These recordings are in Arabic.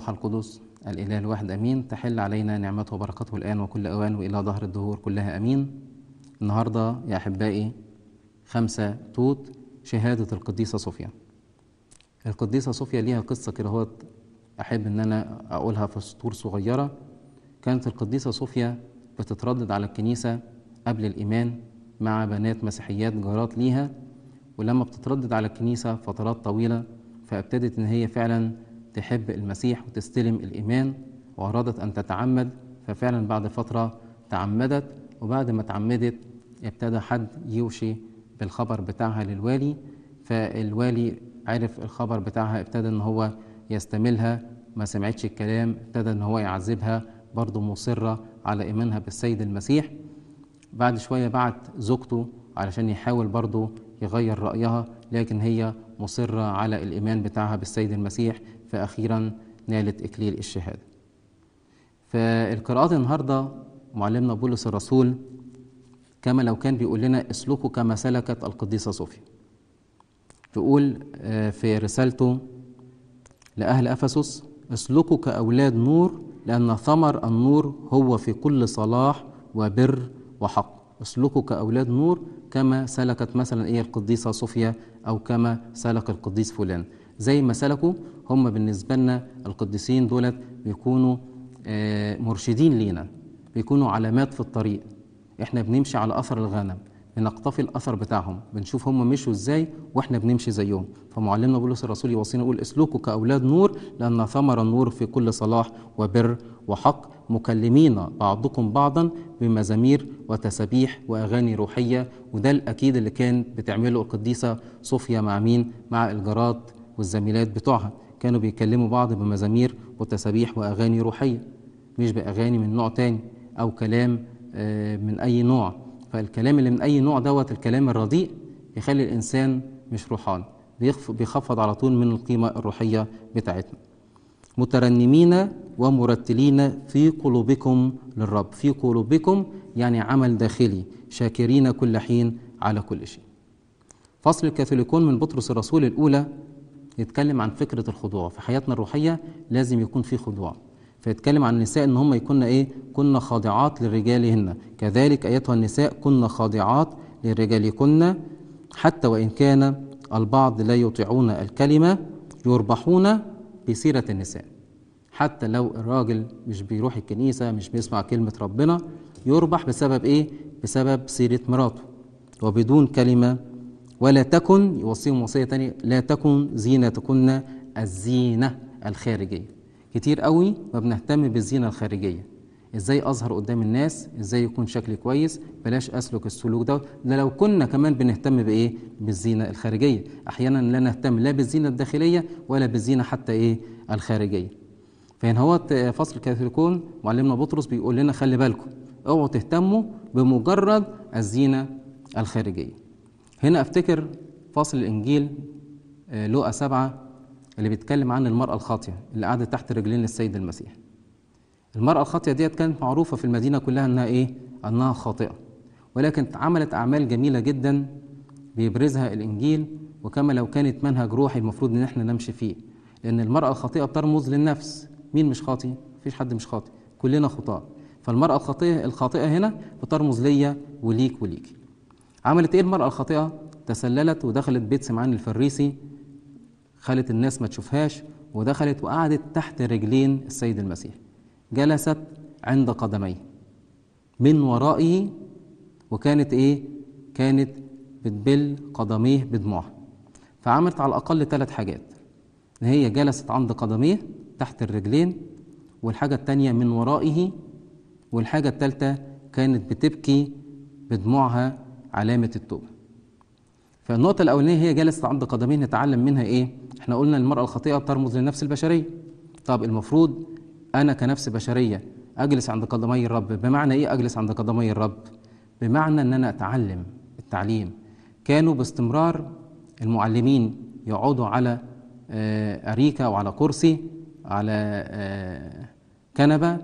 الروح القدس الإله الواحد أمين تحل علينا نعمته وبركاته الآن وكل أوان وإلى ظهر الدهور كلها أمين النهاردة يا أحبائي خمسة توت شهادة القديسة صوفيا القديسة صوفيا ليها قصة كده أحب إن أنا أقولها في سطور صغيرة كانت القديسة صوفيا بتتردد على الكنيسة قبل الإيمان مع بنات مسيحيات جارات ليها ولما بتتردد على الكنيسة فترات طويلة فابتدت إن هي فعلا تحب المسيح وتستلم الإيمان وأرادت أن تتعمد ففعلا بعد فترة تعمدت وبعد ما تعمدت ابتدى حد يوشي بالخبر بتاعها للوالي فالوالي عرف الخبر بتاعها ابتدى ان هو يستملها ما سمعتش الكلام ابتدى ان هو يعذبها برضه مصرة على إيمانها بالسيد المسيح بعد شوية بعت زوجته علشان يحاول برضه يغير رأيها لكن هي مصرة على الإيمان بتاعها بالسيد المسيح فأخيرا نالت إكليل الشهادة فالقراءات النهاردة معلمنا بولس الرسول كما لو كان بيقول لنا اسلكوا كما سلكت القديسة صوفيا تقول آه، في رسالته لأهل أفسس اسلكوا كأولاد نور لأن ثمر النور هو في كل صلاح وبر وحق اسلكوا كأولاد نور كما سلكت مثلا إيه القديسة صوفيا أو كما سلك القديس فلان زي ما سلكوا هم بالنسبة لنا القديسين دولت بيكونوا آه، مرشدين لينا بيكونوا علامات في الطريق احنا بنمشي على أثر الغنم بنقتفي الأثر بتاعهم بنشوف هم مشوا إزاي وإحنا بنمشي زيهم فمعلمنا بولس الرسول يوصينا يقول اسلكوا كأولاد نور لأن ثمر النور في كل صلاح وبر وحق مكلمين بعضكم بعضا بمزامير وتسابيح واغاني روحيه وده الاكيد اللي كان بتعمله القديسه صوفيا مع مين؟ مع الجراد والزميلات بتوعها كانوا بيكلموا بعض بمزامير وتسابيح وأغاني روحية مش بأغاني من نوع تاني أو كلام آه، من أي نوع فالكلام اللي من أي نوع دوت الكلام الرديء يخلي الإنسان مش روحان بيخفض على طول من القيمة الروحية بتاعتنا مترنمين ومرتلين في قلوبكم للرب في قلوبكم يعني عمل داخلي شاكرين كل حين على كل شيء فصل الكاثوليكون من بطرس الرسول الأولى يتكلم عن فكرة الخضوع في حياتنا الروحية لازم يكون في خضوع فيتكلم عن النساء ان هم يكون ايه كنا خاضعات لرجالهن كذلك ايتها النساء كنا خاضعات لرجالكن حتى وان كان البعض لا يطيعون الكلمة يربحون بسيرة النساء حتى لو الراجل مش بيروح الكنيسة مش بيسمع كلمة ربنا يربح بسبب إيه؟ بسبب سيرة مراته وبدون كلمة ولا تكن يوصيهم وصية تانية لا تكن زينتكن الزينة الخارجية كتير قوي ما بنهتم بالزينة الخارجية ازاي اظهر قدام الناس ازاي يكون شكلي كويس بلاش اسلك السلوك ده ده لو كنا كمان بنهتم بايه بالزينه الخارجيه احيانا لا نهتم لا بالزينه الداخليه ولا بالزينه حتى ايه الخارجيه فهنا هو فصل الكاثوليكون معلمنا بطرس بيقول لنا خلي بالكم اوعوا تهتموا بمجرد الزينه الخارجيه هنا افتكر فصل الانجيل آه، لوقا سبعة اللي بيتكلم عن المرأة الخاطية اللي قاعدة تحت رجلين السيد المسيح المرأة الخاطية ديت كانت معروفة في المدينة كلها انها ايه انها خاطئة ولكن عملت اعمال جميلة جدا بيبرزها الانجيل وكما لو كانت منهج روحي المفروض ان احنا نمشي فيه لان المرأة الخاطئة بترمز للنفس مين مش خاطي مفيش حد مش خاطي كلنا خطاة فالمرأة الخاطئة الخاطئة هنا بترمز ليا وليك وليك عملت ايه المرأة الخاطئة تسللت ودخلت بيت سمعان الفريسي خلت الناس ما تشوفهاش ودخلت وقعدت تحت رجلين السيد المسيح جلست عند قدميه من ورائه وكانت ايه كانت بتبل قدميه بدموعها فعملت على الاقل ثلاث حاجات ان هي جلست عند قدميه تحت الرجلين والحاجه الثانيه من ورائه والحاجه الثالثه كانت بتبكي بدموعها علامة التوبة فالنقطة الأولانية هي جالسة عند قدمين نتعلم منها إيه؟ إحنا قلنا المرأة الخطيئة ترمز للنفس البشرية طب المفروض أنا كنفس بشرية أجلس عند قدمي الرب بمعنى إيه أجلس عند قدمي الرب؟ بمعنى إن أنا أتعلم التعليم كانوا باستمرار المعلمين يقعدوا على آه، أريكة أو على كرسي على آه، كنبة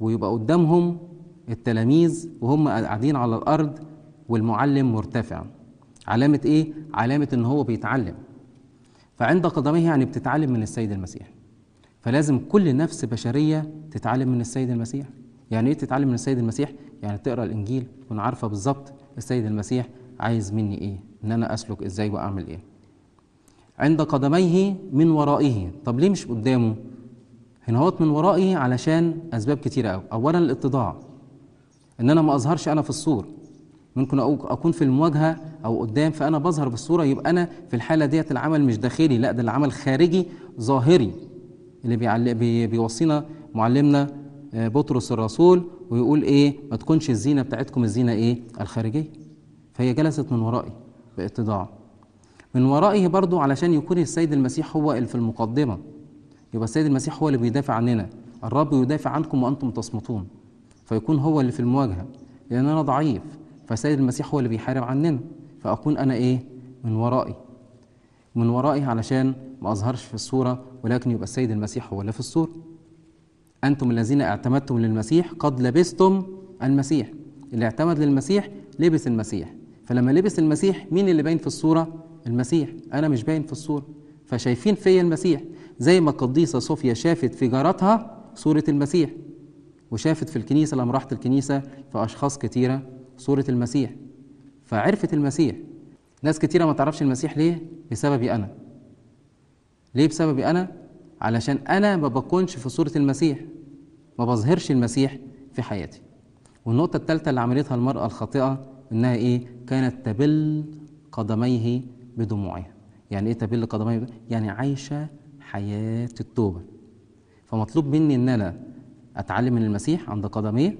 ويبقى قدامهم التلاميذ وهم قاعدين على الأرض والمعلم مرتفع علامة إيه؟ علامة إن هو بيتعلم فعند قدميه يعني بتتعلم من السيد المسيح فلازم كل نفس بشرية تتعلم من السيد المسيح يعني إيه تتعلم من السيد المسيح؟ يعني تقرأ الإنجيل تكون عارفة بالظبط السيد المسيح عايز مني إيه؟ إن أنا أسلك إزاي وأعمل إيه؟ عند قدميه من ورائه طب ليه مش قدامه؟ هنا هوت من ورائه علشان أسباب كتيرة أوي أولا الاتضاع إن أنا ما أظهرش أنا في الصور ممكن اكون في المواجهه او قدام فانا بظهر بالصوره يبقى انا في الحاله ديت العمل مش داخلي لا ده العمل خارجي ظاهري اللي بيعلق بي بيوصينا معلمنا آه، بطرس الرسول ويقول ايه ما تكونش الزينه بتاعتكم الزينه ايه الخارجيه فهي جلست من ورائي باتضاع من ورائه برضو علشان يكون السيد المسيح هو اللي في المقدمه يبقى السيد المسيح هو اللي بيدافع عننا الرب يدافع عنكم وانتم تصمتون فيكون هو اللي في المواجهه لان انا ضعيف فالسيد المسيح هو اللي بيحارب عننا فأكون أنا إيه من ورائي من ورائي علشان ما أظهرش في الصورة ولكن يبقى السيد المسيح هو اللي في الصورة أنتم الذين اعتمدتم للمسيح قد لبستم المسيح اللي اعتمد للمسيح لبس المسيح فلما لبس المسيح مين اللي باين في الصورة المسيح أنا مش باين في الصورة فشايفين فيا المسيح زي ما القديسة صوفيا شافت في جارتها صورة المسيح وشافت في الكنيسة لما راحت الكنيسة في أشخاص كتيرة صورة المسيح فعرفت المسيح ناس كتيرة ما تعرفش المسيح ليه بسببي أنا ليه بسببي أنا علشان أنا ما بكونش في صورة المسيح ما بظهرش المسيح في حياتي والنقطة الثالثة اللي عملتها المرأة الخاطئة إنها إيه كانت تبل قدميه بدموعها يعني إيه تبل قدميه يعني عايشة حياة التوبة فمطلوب مني إن أنا أتعلم من المسيح عند قدميه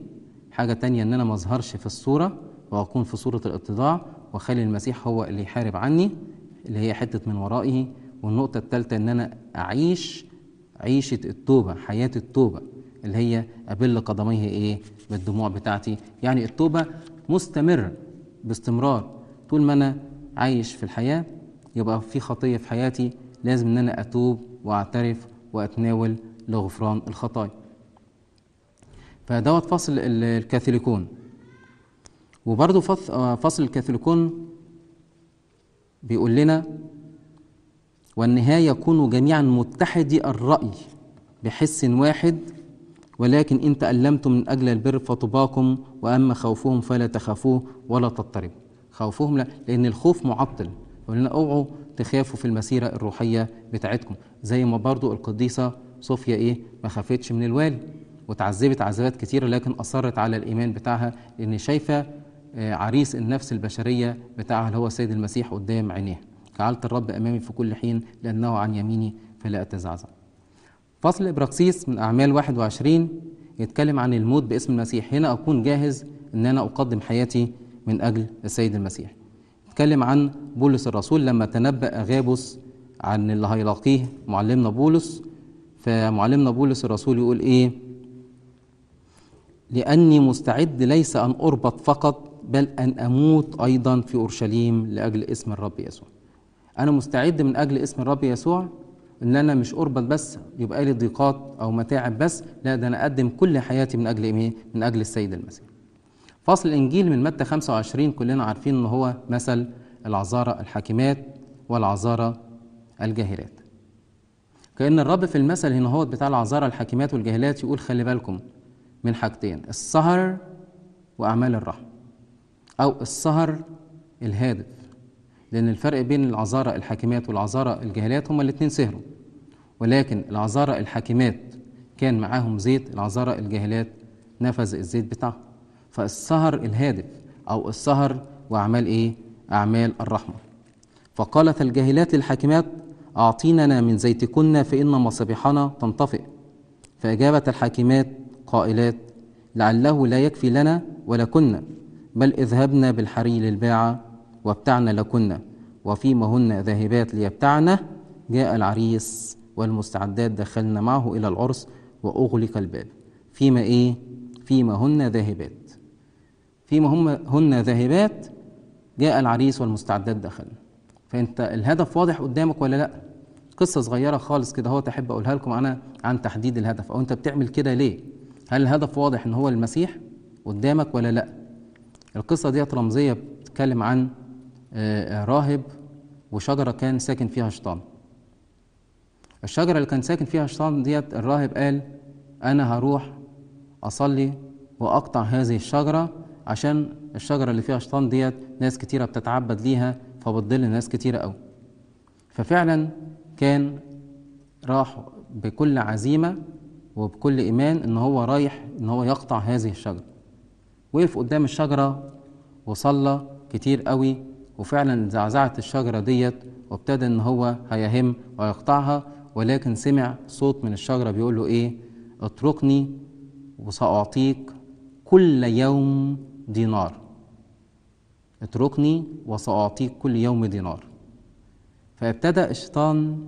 حاجة تانية ان انا ما اظهرش في الصورة واكون في صورة الاتضاع واخلي المسيح هو اللي يحارب عني اللي هي حتة من ورائه والنقطة الثالثة ان انا اعيش عيشة التوبة حياة التوبة اللي هي أبل قدميه إيه بالدموع بتاعتي يعني التوبة مستمرة باستمرار طول ما أنا عايش في الحياة يبقى في خطية في حياتي لازم إن أنا أتوب وأعترف وأتناول لغفران الخطايا فدوت فصل الكاثوليكون وبرضو آه، فصل الكاثوليكون بيقول لنا والنهاية كونوا جميعا متحدي الرأي بحس واحد ولكن إن تألمتم من أجل البر فطباكم وأما خوفهم فلا تخافوه ولا تضطربوا خوفهم لا لأن الخوف معطل يقول لنا أوعوا تخافوا في المسيرة الروحية بتاعتكم زي ما برضو القديسة صوفيا إيه ما خافتش من الوالي وتعذبت عذابات كتيرة لكن أصرت على الإيمان بتاعها لأن شايفة آه، عريس النفس البشرية بتاعها اللي هو السيد المسيح قدام عينيها جعلت الرب أمامي في كل حين لأنه عن يميني فلا أتزعزع فصل إبراكسيس من أعمال 21 يتكلم عن الموت باسم المسيح هنا أكون جاهز أن أنا أقدم حياتي من أجل السيد المسيح يتكلم عن بولس الرسول لما تنبأ أغابوس عن اللي هيلاقيه معلمنا بولس فمعلمنا بولس الرسول يقول إيه لأني مستعد ليس أن أربط فقط بل أن أموت أيضا في أورشليم لأجل اسم الرب يسوع أنا مستعد من أجل اسم الرب يسوع إن أنا مش أربط بس يبقى لي ضيقات أو متاعب بس لا ده أنا أقدم كل حياتي من أجل إيه؟ من أجل السيد المسيح فصل الإنجيل من متى 25 كلنا عارفين إن هو مثل العذارى الحاكمات والعذارى الجاهلات كأن الرب في المثل هنا هو بتاع العذارى الحاكمات والجاهلات يقول خلي بالكم من حاجتين السهر وأعمال الرحمة أو السهر الهادف لأن الفرق بين العزارة الحاكمات والعزارة الجاهلات هما الاتنين سهروا ولكن العزارة الحاكمات كان معاهم زيت العزارة الجاهلات نفذ الزيت بتاعهم فالسهر الهادف أو السهر وأعمال إيه؟ أعمال الرحمة فقالت الجاهلات للحاكمات أعطيننا من زيتكن فإن مصابيحنا تنطفئ فأجابت الحاكمات قائلات لعله لا يكفي لنا ولكنا بل اذهبنا بالحري للباعة وابتعنا لكنا هن ذاهبات ليبتعنا جاء العريس والمستعدات دخلنا معه إلى العرس وأغلق الباب فيما إيه؟ فيما هن ذاهبات فيما هم هن ذاهبات جاء العريس والمستعدات دخلنا فأنت الهدف واضح قدامك ولا لأ؟ قصة صغيرة خالص كده هو تحب أقولها لكم أنا عن تحديد الهدف أو أنت بتعمل كده ليه؟ هل الهدف واضح ان هو المسيح قدامك ولا لا القصة ديت رمزية بتتكلم عن آه، آه، راهب وشجرة كان ساكن فيها شيطان الشجرة اللي كان ساكن فيها شيطان ديت الراهب قال أنا هروح أصلي وأقطع هذه الشجرة عشان الشجرة اللي فيها شيطان ديت ناس كتيرة بتتعبد ليها فبتضل ناس كتيرة أوي ففعلا كان راح بكل عزيمة وبكل إيمان إن هو رايح إن هو يقطع هذه الشجرة وقف قدام الشجرة وصلى كتير قوي وفعلا زعزعت الشجرة ديت وابتدى إن هو هيهم ويقطعها ولكن سمع صوت من الشجرة بيقول له إيه اتركني وسأعطيك كل يوم دينار اتركني وسأعطيك كل يوم دينار فابتدأ الشيطان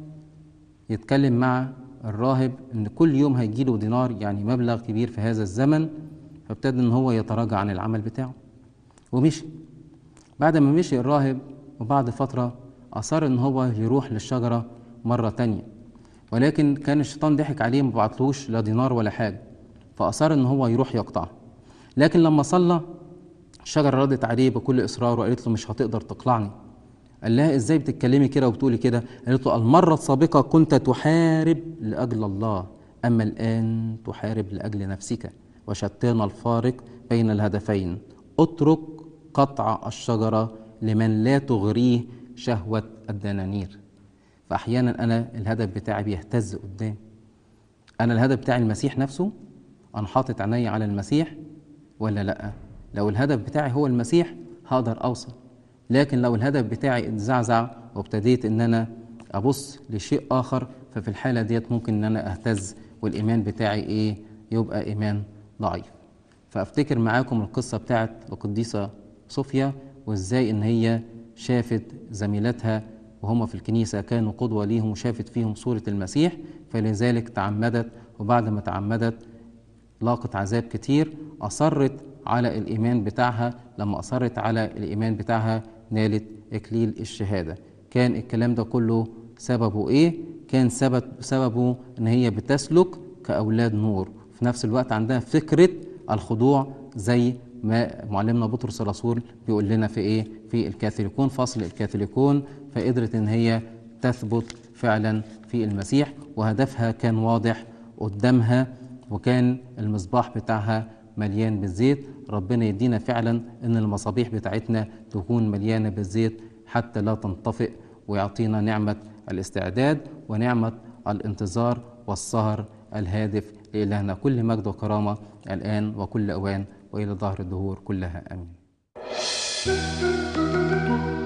يتكلم مع الراهب ان كل يوم هيجي له دينار يعني مبلغ كبير في هذا الزمن فابتدى ان هو يتراجع عن العمل بتاعه ومشي بعد ما مشي الراهب وبعد فترة أصر إن هو يروح للشجرة مرة تانية ولكن كان الشيطان ضحك عليه ما بعتلوش لا دينار ولا حاجة فأصر إن هو يروح يقطع لكن لما صلى الشجرة ردت عليه بكل إصرار وقالت له مش هتقدر تقلعني قال لها ازاي بتتكلمي كده وبتقولي كده قالت له المره السابقه كنت تحارب لاجل الله اما الان تحارب لاجل نفسك وشتان الفارق بين الهدفين اترك قطع الشجره لمن لا تغريه شهوه الدنانير فاحيانا انا الهدف بتاعي بيهتز قدام انا الهدف بتاعي المسيح نفسه انا حاطط عيني على المسيح ولا لا لو الهدف بتاعي هو المسيح هقدر اوصل لكن لو الهدف بتاعي اتزعزع وابتديت ان انا ابص لشيء اخر ففي الحاله ديت ممكن ان انا اهتز والايمان بتاعي ايه يبقى ايمان ضعيف فافتكر معاكم القصه بتاعت القديسه صوفيا وازاي ان هي شافت زميلتها وهم في الكنيسه كانوا قدوه ليهم وشافت فيهم صوره المسيح فلذلك تعمدت وبعد ما تعمدت لاقت عذاب كتير اصرت على الايمان بتاعها لما اصرت على الايمان بتاعها نالت إكليل الشهادة كان الكلام ده كله سببه إيه؟ كان سبب سببه إن هي بتسلك كأولاد نور في نفس الوقت عندها فكرة الخضوع زي ما معلمنا بطرس الرسول بيقول لنا في إيه؟ في الكاثوليكون فصل الكاثوليكون فقدرت إن هي تثبت فعلا في المسيح وهدفها كان واضح قدامها وكان المصباح بتاعها مليان بالزيت ربنا يدينا فعلا ان المصابيح بتاعتنا تكون مليانه بالزيت حتى لا تنطفئ ويعطينا نعمه الاستعداد ونعمه الانتظار والسهر الهادف لإلهنا كل مجد وكرامة الآن وكل أوان وإلى ظهر الدهور كلها آمين